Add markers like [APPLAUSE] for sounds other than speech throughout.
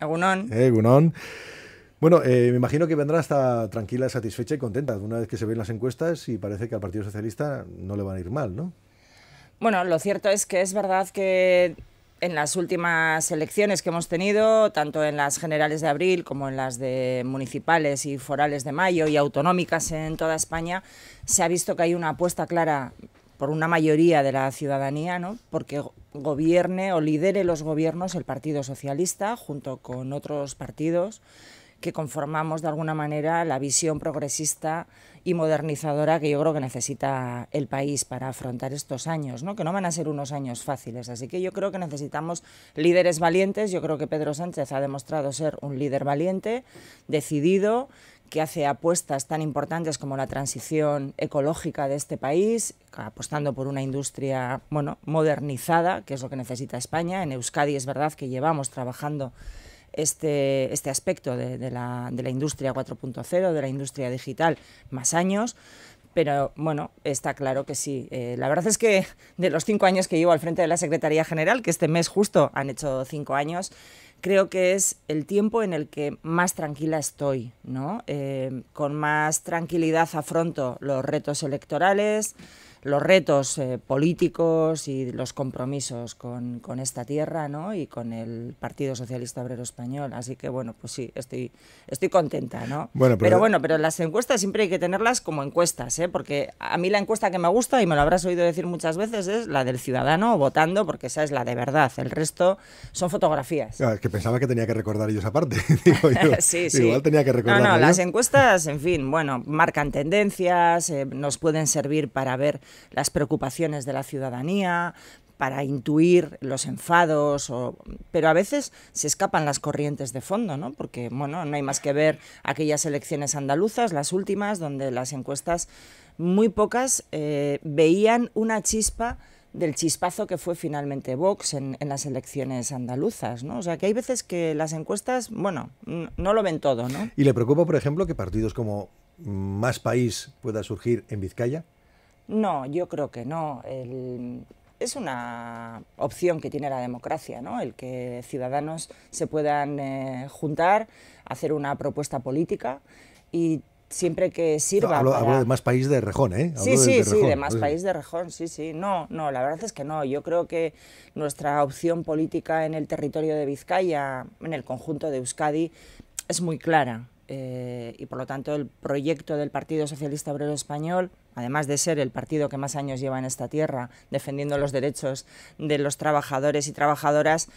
Egunon. Eh, bueno, eh, me imagino que vendrá hasta tranquila, satisfecha y contenta una vez que se ven las encuestas y parece que al Partido Socialista no le van a ir mal, ¿no? Bueno, lo cierto es que es verdad que en las últimas elecciones que hemos tenido, tanto en las generales de abril como en las de municipales y forales de mayo y autonómicas en toda España, se ha visto que hay una apuesta clara por una mayoría de la ciudadanía, ¿no? porque gobierne o lidere los gobiernos el Partido Socialista junto con otros partidos que conformamos de alguna manera la visión progresista y modernizadora que yo creo que necesita el país para afrontar estos años, ¿no? que no van a ser unos años fáciles. Así que yo creo que necesitamos líderes valientes. Yo creo que Pedro Sánchez ha demostrado ser un líder valiente, decidido, que hace apuestas tan importantes como la transición ecológica de este país, apostando por una industria bueno, modernizada, que es lo que necesita España. En Euskadi es verdad que llevamos trabajando este, este aspecto de, la, industria 4.0, de la industria digital, más años, pero bueno, está claro que sí. Eh, la verdad es que de los cinco años que llevo al frente de la Secretaría General, que este mes justo han hecho cinco años, creo que es el tiempo en el que más tranquila estoy, ¿no? Eh, con más tranquilidad afronto los retos electorales, los retos eh, políticos y los compromisos con, esta tierra ¿no? y con el Partido Socialista Obrero Español. Así que bueno, pues sí, estoy, estoy contenta. ¿no? Pues pero, eh bueno, pero las encuestas siempre hay que tenerlas como encuestas, ¿eh? porque a mí la encuesta que me gusta, y me lo habrás oído decir muchas veces, es la del ciudadano votando, porque esa es la de verdad. El resto son fotografías. Ah, es que pensaba que tenía que recordar ellos aparte [LAUGHS] [LAUGHS] sí, sí. Igual tenía que recordar. las encuestas, en fin, bueno, marcan tendencias, eh, nos pueden servir para ver las preocupaciones de la ciudadanía, para intuir los enfados, pero a veces se escapan las corrientes de fondo, ¿no? porque bueno, no hay más que ver aquellas elecciones andaluzas, las últimas, donde las encuestas muy pocas eh, veían una chispa del chispazo que fue finalmente Vox en, las elecciones andaluzas, ¿no? O sea, que hay veces que las encuestas, bueno, no lo ven todo, ¿no? ¿Y le preocupa, por ejemplo, que partidos como Más País pueda surgir en Vizcaya? No, yo creo que no. es una opción que tiene la democracia, ¿no? el que ciudadanos se puedan eh, juntar, hacer una propuesta política y siempre que sirva. hablo, de más país de Rejón, ¿eh? sí, sí, sí, de más país de Rejón, sí, sí. No, no, la verdad es que no. Yo creo que nuestra opción política en el territorio de Vizcaya, en el conjunto de Euskadi, es muy clara. Eh, y por lo tanto el proyecto del Partido Socialista Obrero Español, además de ser el partido que más años lleva en esta tierra defendiendo los derechos de los trabajadores y trabajadoras,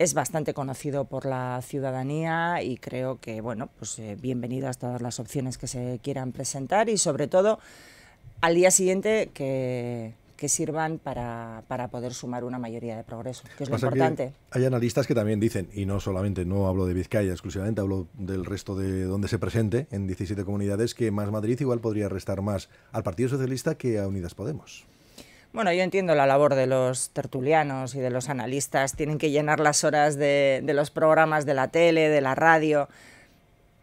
es bastante conocido por la ciudadanía y creo que, bueno, pues eh, bienvenidas todas las opciones que se quieran presentar y sobre todo al día siguiente que que sirvan para, para, poder sumar una mayoría de progreso, que es lo importante. Hay analistas que también dicen, y no solamente, no hablo de Vizcaya exclusivamente, hablo del resto de donde se presente, en 17 comunidades, que Más Madrid igual podría restar más al Partido Socialista que a Unidas Podemos. Bueno, yo entiendo la labor de los tertulianos y de los analistas. Tienen que llenar las horas de, de los programas de la tele, de la radio.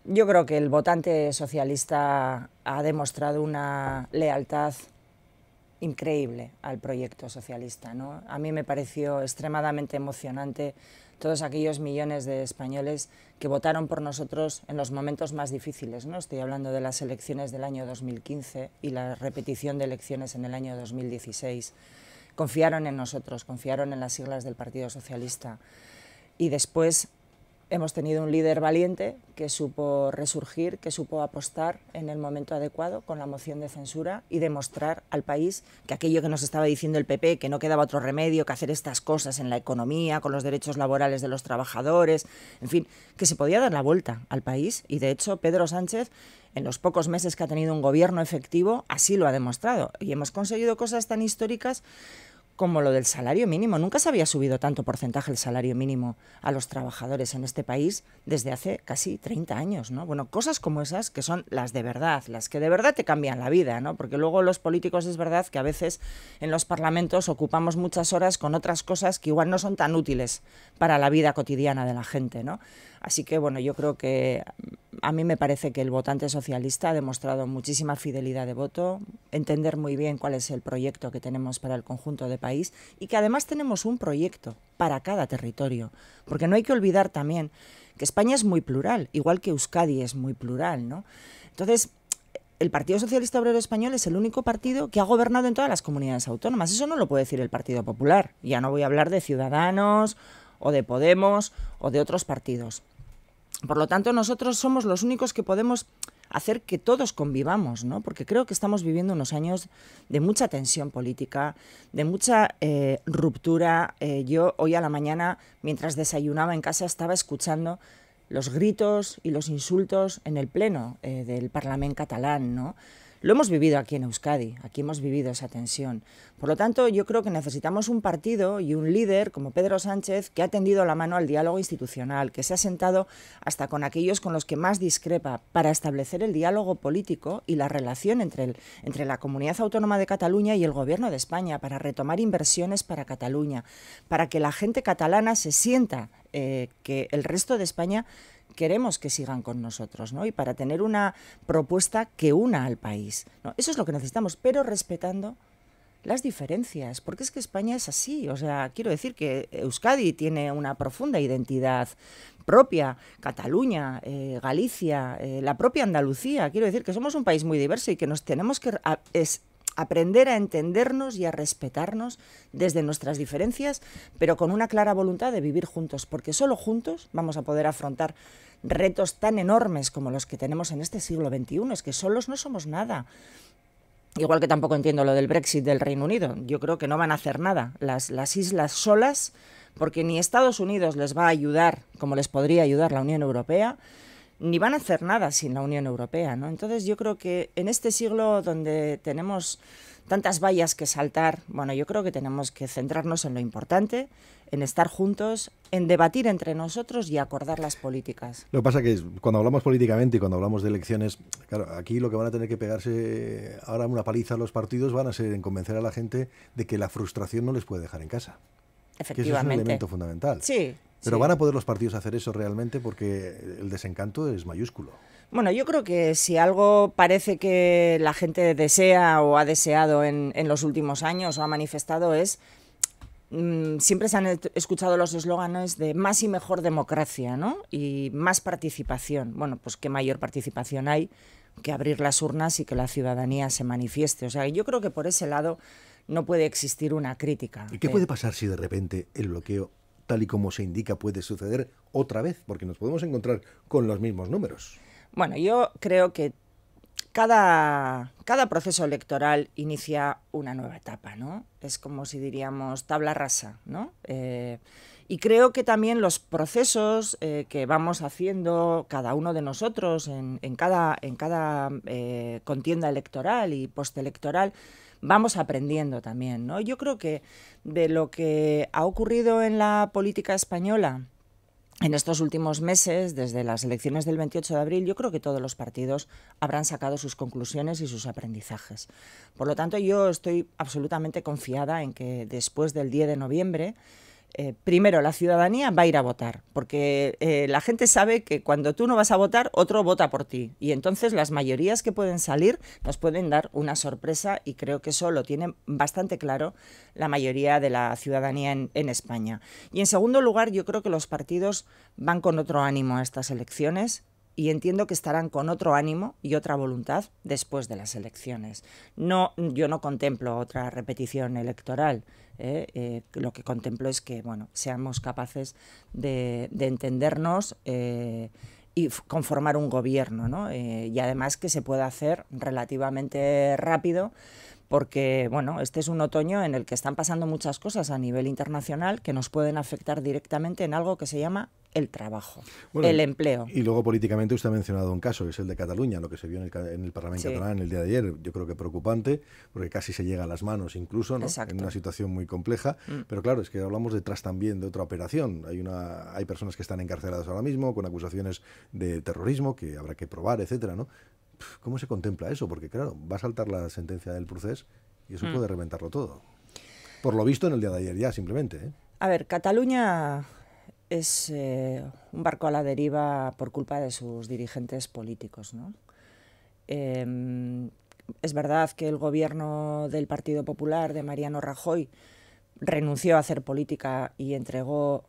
Yo creo que el votante socialista ha demostrado una lealtad increíble al proyecto socialista. ¿no? A mí me pareció extremadamente emocionante todos aquellos millones de españoles que votaron por nosotros en los momentos más difíciles. ¿no? Estoy hablando de las elecciones del año 2015 y la repetición de elecciones en el año 2016. Confiaron en nosotros, confiaron en las siglas del Partido Socialista. Y después Hemos tenido un líder valiente que supo resurgir, que supo apostar en el momento adecuado con la moción de censura y demostrar al país que aquello que nos estaba diciendo el PP, que no quedaba otro remedio que hacer estas cosas en la economía, con los derechos laborales de los trabajadores, en fin, que se podía dar la vuelta al país. Y de hecho, Pedro Sánchez, en los pocos meses que ha tenido un gobierno efectivo, así lo ha demostrado. Y hemos conseguido cosas tan históricas como lo del salario mínimo. Nunca se había subido tanto porcentaje el salario mínimo a los trabajadores en este país desde hace casi 30 años, ¿no? Bueno, cosas como esas que son las de verdad, las que de verdad te cambian la vida, ¿no? Porque luego los políticos es verdad que a veces en los parlamentos ocupamos muchas horas con otras cosas que igual no son tan útiles para la vida cotidiana de la gente, ¿no? Así que bueno, yo creo que a mí me parece que el votante socialista ha demostrado muchísima fidelidad de voto, entender muy bien cuál es el proyecto que tenemos para el conjunto de país y que además tenemos un proyecto para cada territorio, porque no hay que olvidar también que España es muy plural, igual que Euskadi es muy plural, ¿no? Entonces, el Partido Socialista Obrero Español es el único partido que ha gobernado en todas las comunidades autónomas. Eso no lo puede decir el Partido Popular. Ya no voy a hablar de Ciudadanos o de Podemos o de otros partidos. Por lo tanto, nosotros somos los únicos que podemos hacer que todos convivamos, ¿no? Porque creo que estamos viviendo unos años de mucha tensión política, de mucha eh, ruptura. Eh, yo hoy a la mañana, mientras desayunaba en casa, estaba escuchando los gritos y los insultos en el pleno eh, del Parlamento catalán, ¿no? Lo hemos vivido aquí en Euskadi, aquí hemos vivido esa tensión. Por lo tanto, yo creo que necesitamos un partido y un líder como Pedro Sánchez que ha tendido la mano al diálogo institucional, que se ha sentado hasta con aquellos con los que más discrepa para establecer el diálogo político y la relación entre, la Comunidad Autónoma de Cataluña y el Gobierno de España, para retomar inversiones para Cataluña, para que la gente catalana se sienta eh, que el resto de España queremos que sigan con nosotros, ¿no? Y para tener una propuesta que una al país. Eso es lo que necesitamos, pero respetando las diferencias, porque es que España es así, o sea, quiero decir que Euskadi tiene una profunda identidad propia, Cataluña, eh, Galicia, eh, la propia Andalucía, quiero decir que somos un país muy diverso y que nos tenemos que aprender a entendernos y a respetarnos desde nuestras diferencias, pero con una clara voluntad de vivir juntos, porque solo juntos vamos a poder afrontar retos tan enormes como los que tenemos en este siglo XXI, es que solos no somos nada. Igual que tampoco entiendo lo del Brexit del Reino Unido. Yo creo que no van a hacer nada. Las, las, islas solas, porque ni Estados Unidos les va a ayudar como les podría ayudar la Unión Europea, ni van a hacer nada sin la Unión Europea. ¿no? Entonces yo creo que en este siglo donde tenemos tantas vallas que saltar, bueno, yo creo que tenemos que centrarnos en lo importante, en estar juntos, en debatir entre nosotros y acordar las políticas. Lo que pasa que cuando hablamos políticamente y cuando hablamos de elecciones, claro, aquí lo que van a tener que pegarse ahora una paliza a los partidos van a ser en convencer a la gente de que la frustración no les puede dejar en casa. Efectivamente. Que es un elemento fundamental. Sí. Pero van a poder los partidos hacer eso realmente porque el desencanto es mayúsculo. Bueno, yo creo que si algo parece que la gente desea o ha deseado en, en los últimos años o ha manifestado es mm, siempre se han escuchado los eslóganes de más y mejor democracia, ¿no? Y más participación. Bueno, pues qué mayor participación hay que abrir las urnas y que la ciudadanía se manifieste. O sea, yo creo que por ese lado no puede existir una crítica. ¿Y qué eh, puede pasar si de repente el bloqueo tal y como se indica puede suceder otra vez, porque nos podemos encontrar con los mismos números. Bueno, yo creo que cada, cada proceso electoral inicia una nueva etapa, ¿no? Es como si diríamos tabla rasa, ¿no? Eh, y creo que también los procesos eh, que vamos haciendo cada uno de nosotros en, cada, en cada eh, contienda electoral y postelectoral vamos aprendiendo también, ¿no? Yo creo que de lo que ha ocurrido en la política española en estos últimos meses, desde las elecciones del 28 de abril, yo creo que todos los partidos habrán sacado sus conclusiones y sus aprendizajes. Por lo tanto, yo estoy absolutamente confiada en que después del 10 de noviembre, eh, primero la ciudadanía va a ir a votar, porque eh, la gente sabe que cuando tú no vas a votar, otro vota por ti. Y entonces las mayorías que pueden salir nos pueden dar una sorpresa y creo que eso lo tiene bastante claro la mayoría de la ciudadanía en España. Y en segundo lugar, yo creo que los partidos van con otro ánimo a estas elecciones y entiendo que estarán con otro ánimo y otra voluntad después de las elecciones. No, yo no contemplo otra repetición electoral. ¿eh? Eh, lo que contemplo es que bueno, seamos capaces de, entendernos eh, y conformar un gobierno, y además que se pueda hacer relativamente rápido porque bueno, este es un otoño en el que están pasando muchas cosas a nivel internacional que nos pueden afectar directamente en algo que se llama el trabajo, el empleo. Y luego políticamente usted ha mencionado un caso, que es el de Cataluña, lo que se vio en el, en Parlamento catalán el día de ayer. Yo creo que preocupante, porque casi se llega a las manos incluso, ¿no? en una situación muy compleja. Mm. Pero claro, es que hablamos detrás también de otra operación. Hay, una, hay personas que están encarceladas ahora mismo con acusaciones de terrorismo que habrá que probar, etcétera, ¿no? ¿cómo se contempla eso? Porque claro, va a saltar la sentencia del procés y eso mm. puede reventarlo todo. Por lo visto en el día de ayer ya, simplemente. ¿eh? A ver, Cataluña es eh, un barco a la deriva por culpa de sus dirigentes políticos, ¿no? Em, es verdad que el gobierno del Partido Popular de Mariano Rajoy renunció a hacer política y entregó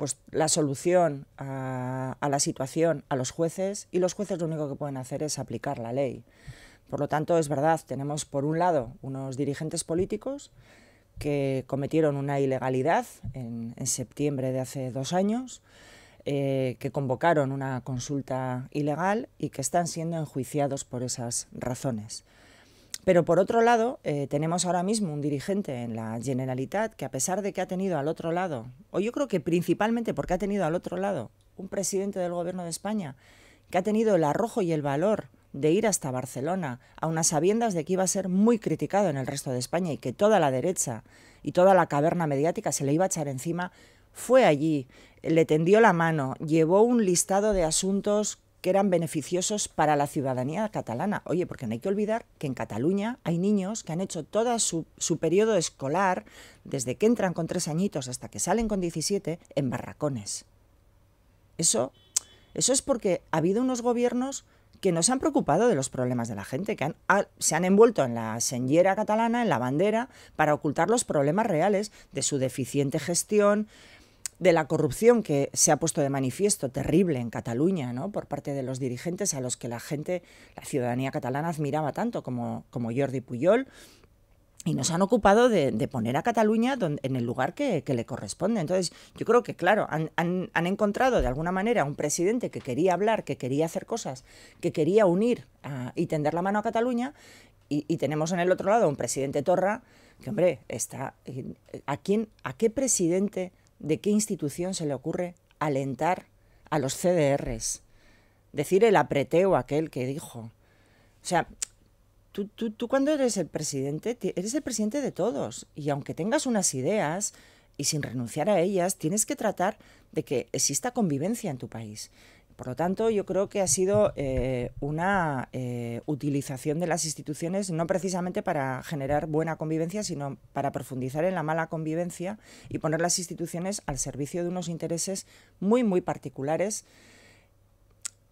pues, la solución a, la situación a los jueces y los jueces lo único que pueden hacer es aplicar la ley. Por lo tanto, es verdad, tenemos por un lado unos dirigentes políticos que cometieron una ilegalidad en, septiembre de hace dos años, eh, que convocaron una consulta ilegal y que están siendo enjuiciados por esas razones. Pero por otro lado, eh, tenemos ahora mismo un dirigente en la Generalitat que a pesar de que ha tenido al otro lado, o yo creo que principalmente porque ha tenido al otro lado un presidente del Gobierno de España que ha tenido el arrojo y el valor de ir hasta Barcelona, a unas sabiendas de que iba a ser muy criticado en el resto de España y que toda la derecha y toda la caverna mediática se le iba a echar encima, fue allí, le tendió la mano, llevó un listado de asuntos que eran beneficiosos para la ciudadanía catalana. Oye, porque no hay que olvidar que en Cataluña hay niños que han hecho todo su, periodo escolar, desde que entran con tres añitos hasta que salen con 17, en barracones. Eso, eso es porque ha habido unos gobiernos que no se han preocupado de los problemas de la gente, que se han envuelto en la señera catalana, en la bandera, para ocultar los problemas reales de su deficiente gestión, de la corrupción que se ha puesto de manifiesto, terrible en Cataluña, ¿no? por parte de los dirigentes a los que la gente, la ciudadanía catalana admiraba tanto como, Jordi Puyol, y nos han ocupado de, poner a Cataluña en el lugar que, le corresponde. Entonces, yo creo que, claro, han, encontrado de alguna manera un presidente que quería hablar, que quería hacer cosas, que quería unir ah, y tender la mano a Cataluña, y, tenemos en el otro lado un presidente Torra, que, hombre, está... ¿A, quién, a qué presidente de qué institución se le ocurre alentar a los CDRs, decir el apreteo aquel que dijo. O sea, tú, tú, cuando eres el presidente, eres el presidente de todos, y aunque tengas unas ideas y sin renunciar a ellas, tienes que tratar de que exista convivencia en tu país. Por lo tanto, yo creo que ha sido eh, una eh, utilización de las instituciones no precisamente para generar buena convivencia, sino para profundizar en la mala convivencia y poner las instituciones al servicio de unos intereses muy, muy particulares.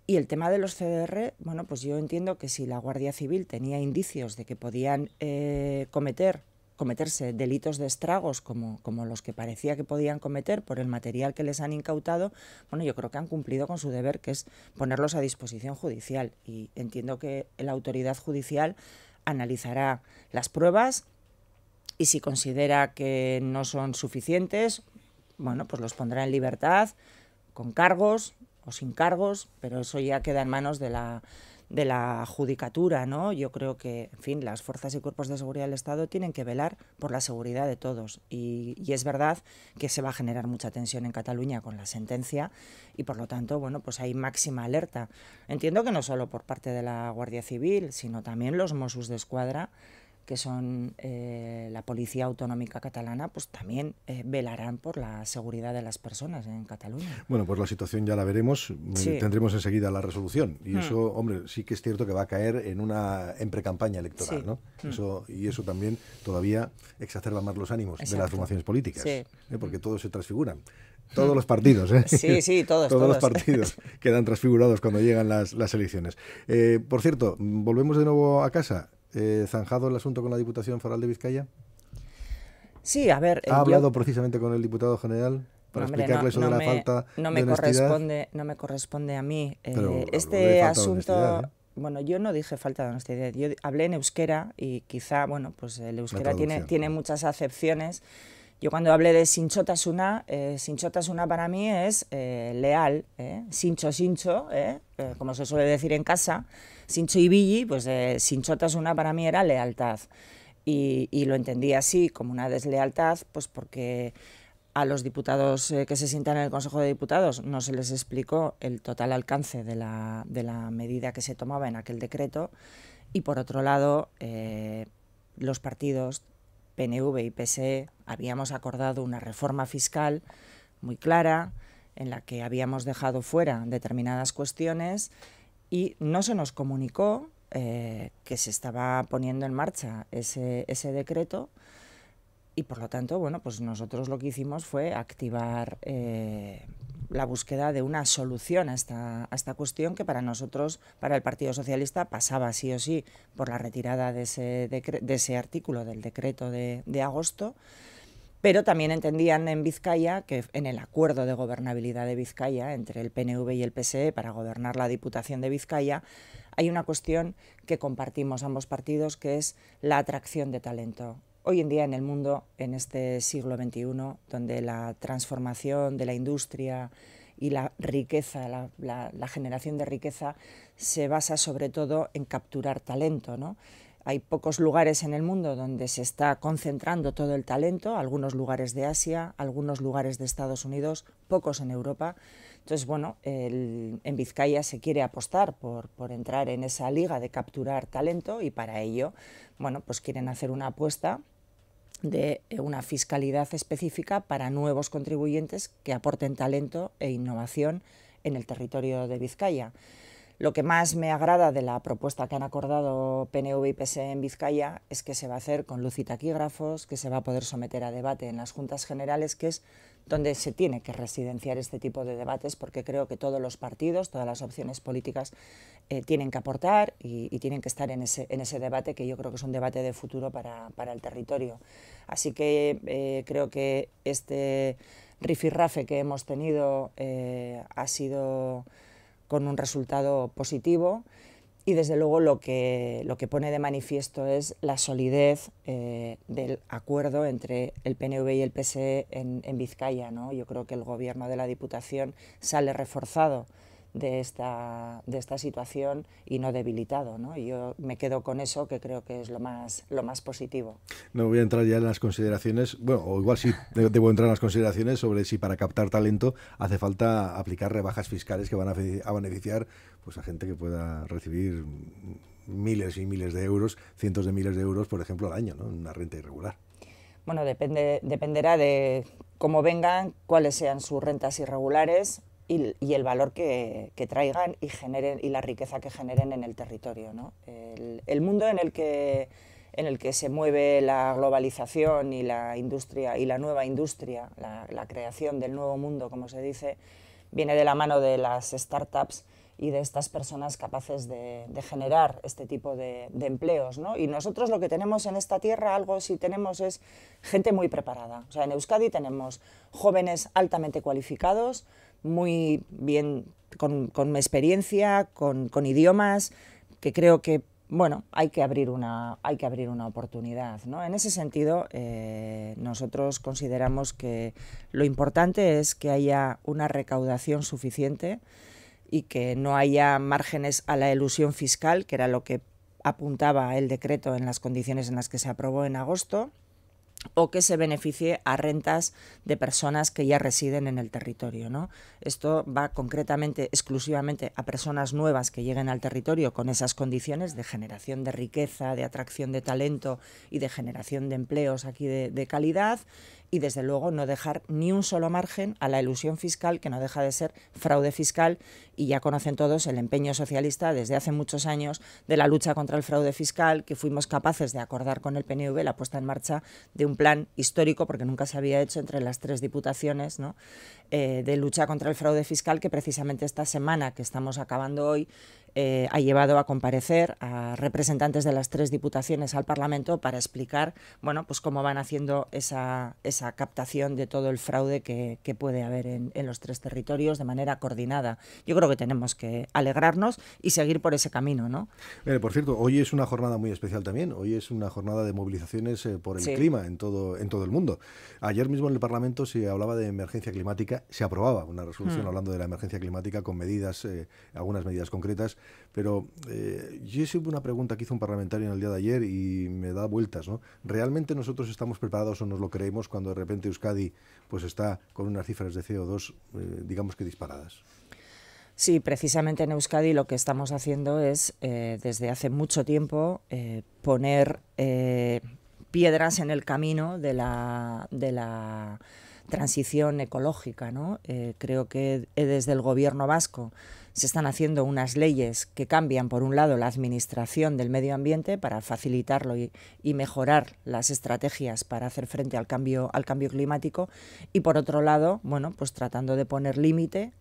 Y el tema de los CDR, bueno, pues yo entiendo que si la Guardia Civil tenía indicios de que podían eh, cometer cometerse delitos de estragos como, como los que parecía que podían cometer por el material que les han incautado, bueno, yo creo que han cumplido con su deber, que es ponerlos a disposición judicial. Y entiendo que la autoridad judicial analizará las pruebas y si considera que no son suficientes, bueno, pues los pondrá en libertad con cargos o sin cargos, pero eso ya queda en manos de la de la judicatura, ¿no? Yo creo que, en fin, las fuerzas y cuerpos de seguridad del Estado tienen que velar por la seguridad de todos. Y, es verdad que se va a generar mucha tensión en Cataluña con la sentencia y, por lo tanto, bueno, pues hay máxima alerta. Entiendo que no solo por parte de la Guardia Civil, sino también los Mossos de Escuadra que son eh, la Policía Autonómica Catalana, pues también eh, velarán por la seguridad de las personas en Cataluña. Bueno, pues la situación ya la veremos, eh, tendremos enseguida la resolución. Y hmm. eso, hombre, sí que es cierto que va a caer en una en precampaña electoral, ¿no? Hmm. y eso también todavía exacerba más los ánimos de las formaciones políticas, porque hmm. todos se transfiguran. Todos los partidos, ¿eh? Sí, sí, [LAUGHS] todos. todos, los partidos [LAUGHS] quedan transfigurados cuando llegan las, las elecciones. por cierto, volvemos de nuevo a casa. Eh, zanjado el asunto con la Diputación Foral de Vizcaya? Sí, a ver. Eh, ¿Ha hablado precisamente con el diputado general? Para explicarle eso de la falta no me de corresponde No me corresponde a mí. Eh, este asunto. Bueno, yo no dije falta de honestidad. Yo hablé en euskera y quizá, bueno, pues el euskera tiene, tiene muchas acepciones. Yo cuando hablé de sinchotasuna, eh, sinchotasuna para mí es leal, sincho sincho, como se suele decir en casa. Sincho y Billy, pues eh, sinchotas una para mí era lealtad. Y, lo entendí así, como una deslealtad, pues porque a los diputados eh, que se sientan en el Consejo de Diputados no se les explicó el total alcance de la, medida que se tomaba en aquel decreto. Y por otro lado, eh, los partidos PNV y PSE habíamos acordado una reforma fiscal muy clara en la que habíamos dejado fuera determinadas cuestiones y no se nos comunicó eh, que se estaba poniendo en marcha ese, decreto y por lo tanto, bueno, pues nosotros lo que hicimos fue activar eh, la búsqueda de una solución a esta, cuestión que para nosotros, para el Partido Socialista, pasaba sí o sí por la retirada de ese, de ese artículo del decreto de, de agosto. Pero también entendían en Vizcaya que en el acuerdo de gobernabilidad de Vizcaya entre el PNV y el PSE para gobernar la Diputación de Vizcaya hay una cuestión que compartimos ambos partidos que es la atracción de talento. Hoy en día en el mundo, en este siglo XXI, donde la transformación de la industria y la riqueza, la, generación de riqueza, se basa sobre todo en capturar talento, ¿no? Hay pocos lugares en el mundo donde se está concentrando todo el talento, algunos lugares de Asia, algunos lugares de Estados Unidos, pocos en Europa. Entonces, bueno, en Vizcaya se quiere apostar por, por, entrar en esa liga de capturar talento y para ello, bueno, pues quieren hacer una apuesta de eh, una fiscalidad específica para nuevos contribuyentes que aporten talento e innovación en el territorio de Vizcaya. Lo que más me agrada de la propuesta que han acordado PNV y PSE en Vizcaya es que se va a hacer con luz y taquígrafos, que se va a poder someter a debate en las juntas generales, que es donde se tiene que residenciar este tipo de debates, porque creo que todos los partidos, todas las opciones políticas eh, tienen que aportar y, tienen que estar en ese, debate, que yo creo que es un debate de futuro para, el territorio. Así que eh, creo que este rifirrafe que hemos tenido eh, ha sido con un resultado positivo y desde luego lo que, lo que pone de manifiesto es la solidez eh, del acuerdo entre el PNV y el PSE en, Vizcaya. Yo creo que el gobierno de la Diputación sale reforzado de esta, situación y no debilitado. ¿no? Y yo me quedo con eso, que creo que es lo más, lo más positivo. No voy a entrar ya en las consideraciones, bueno, o igual sí debo entrar en las consideraciones sobre si para captar talento hace falta aplicar rebajas fiscales que van a beneficiar pues, a gente que pueda recibir miles y miles de euros, cientos de miles de euros, por ejemplo, al año, ¿no? una renta irregular. Bueno, depende, dependerá de cómo vengan, cuáles sean sus rentas irregulares, y, el valor que, traigan y, generen, y la riqueza que generen en el territorio. El, mundo en el, que, en el que se mueve la globalización y la industria y la nueva industria, la, creación del nuevo mundo, como se dice, viene de la mano de las startups y de estas personas capaces de, generar este tipo de, empleos. Y nosotros lo que tenemos en esta tierra, algo sí tenemos, es gente muy preparada. O sea, en Euskadi tenemos jóvenes altamente cualificados, muy bien, con, con experiencia, con, idiomas, que creo que, bueno, hay que abrir una, hay que abrir una oportunidad. En ese sentido, eh, nosotros consideramos que lo importante es que haya una recaudación suficiente y que no haya márgenes a la ilusión fiscal, que era lo que apuntaba el decreto en las condiciones en las que se aprobó en agosto o que se beneficie a rentas de personas que ya residen en el territorio. ¿no? Esto va concretamente, exclusivamente a personas nuevas que lleguen al territorio con esas condiciones de generación de riqueza, de atracción de talento y de generación de empleos aquí de calidad y desde luego no dejar ni un solo margen a la ilusión fiscal que no deja de ser fraude fiscal y ya conocen todos el empeño socialista desde hace muchos años de la lucha contra el fraude fiscal que fuimos capaces de acordar con el PNV la puesta en marcha de un plan histórico porque nunca se había hecho entre las tres diputaciones eh, de lucha contra el fraude fiscal que precisamente esta semana que estamos acabando hoy eh, ha llevado a comparecer a representantes de las tres diputaciones al Parlamento para explicar bueno, pues cómo van haciendo esa, esa captación de todo el fraude que, puede haber en, los tres territorios de manera coordinada. Yo creo que tenemos que alegrarnos y seguir por ese camino. ¿no? Eh, por cierto, hoy es una jornada muy especial también. Hoy es una jornada de movilizaciones eh, por el clima en todo, en todo el mundo. Ayer mismo en el Parlamento se hablaba de emergencia climática, se aprobaba una resolución mm. hablando de la emergencia climática con medidas, algunas medidas concretas pero eh, yo hice una pregunta que hizo un parlamentario en el día de ayer y me da vueltas, ¿no? ¿Realmente nosotros estamos preparados o nos lo creemos cuando de repente Euskadi pues está con unas cifras de CO2, eh, digamos que disparadas? Sí, precisamente en Euskadi lo que estamos haciendo es, eh, desde hace mucho tiempo, eh, poner piedras en el camino de la, transición ecológica. ¿no? creo que desde el gobierno vasco se están haciendo unas leyes que cambian, por un lado, la administración del medio ambiente para facilitarlo y, mejorar las estrategias para hacer frente al cambio, al cambio climático, y por otro lado, bueno, pues tratando de poner límite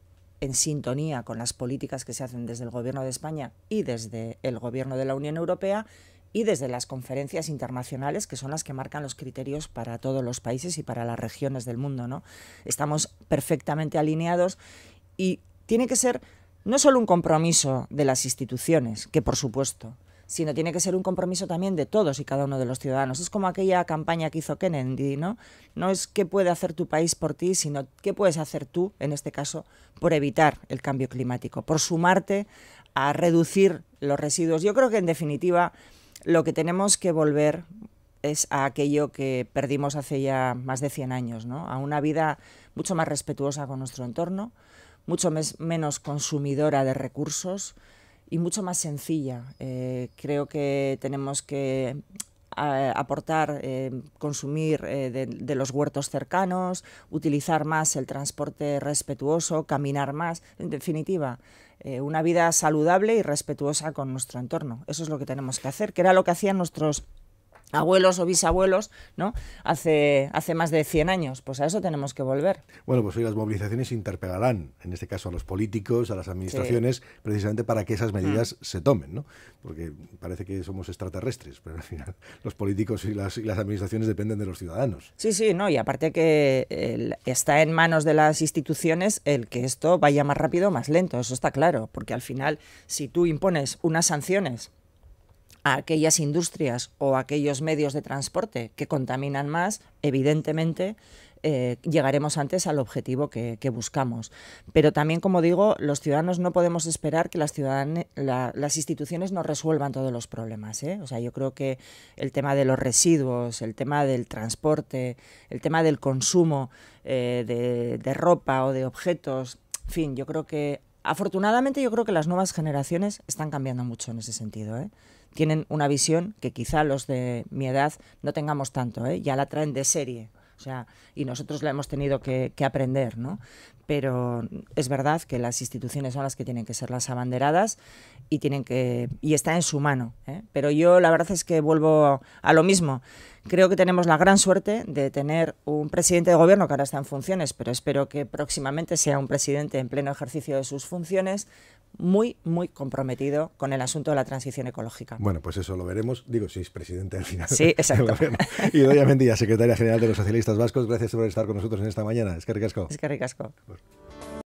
en sintonía con las políticas que se hacen desde el Gobierno de España y desde el Gobierno de la Unión Europea y desde las conferencias internacionales que son las que marcan los criterios para todos los países y para las regiones del mundo, ¿no? Estamos perfectamente alineados y tiene que ser no solo un compromiso de las instituciones, que por supuesto, sino tiene que ser un compromiso también de todos y cada uno de los ciudadanos. Es como aquella campaña que hizo Kennedy, ¿no? No es qué puede hacer tu país por ti, sino qué puedes hacer tú, en este caso, por evitar el cambio climático, por sumarte a reducir los residuos. Yo creo que, en definitiva, lo que tenemos que volver es a aquello que perdimos hace ya más de 100 años, ¿no? A una vida mucho más respetuosa con nuestro entorno, mucho menos consumidora de recursos y mucho más sencilla. Eh, creo que tenemos que eh, aportar, eh, consumir de, los huertos cercanos, utilizar más el transporte respetuoso, caminar más, en definitiva, una vida saludable y respetuosa con nuestro entorno. Eso es lo que tenemos que hacer, que era lo que hacían nuestros abuelos o bisabuelos, ¿no? Hace, hace más de 100 años. Pues a eso tenemos que volver. Bueno, pues hoy las movilizaciones interpelarán, en este caso a los políticos, a las administraciones, precisamente para que esas medidas mm. se tomen, ¿no? Porque parece que somos extraterrestres, pero al final [LAUGHS] los políticos y las, administraciones dependen de los ciudadanos. Sí, sí, no, y aparte que está en manos de las instituciones el que esto vaya más rápido o más lento, eso está claro, porque al final si tú impones unas sanciones a aquellas industrias o aquellos medios de transporte que contaminan más, evidentemente eh, llegaremos antes al objetivo que, buscamos. Pero también, como digo, los ciudadanos no podemos esperar que las, las instituciones nos resuelvan todos los problemas. ¿eh? O sea, yo creo que el tema de los residuos, el tema del transporte, el tema del consumo eh, de, de ropa o de objetos, en fin, yo creo que Afortunadamente yo creo que las nuevas generaciones están cambiando mucho en ese sentido. ¿eh? Tienen una visión que quizá los de mi edad no tengamos tanto, ¿eh? ya la traen de serie. O sea, y nosotros la hemos tenido que, aprender, Pero es verdad que las instituciones son las que tienen que ser las abanderadas y tienen que y está en su mano. ¿eh? Pero yo la verdad es que vuelvo a lo mismo. Creo que tenemos la gran suerte de tener un presidente de gobierno que ahora está en funciones, pero espero que próximamente sea un presidente en pleno ejercicio de sus funciones, muy, muy comprometido con el asunto de la transición ecológica. Bueno, pues eso lo veremos. Digo, si es presidente al final. Sí, exacto. y Doña Mendía, secretaria general de los socialistas vascos, gracias por estar con nosotros en esta mañana. Es que ricasco. Es que ricasco.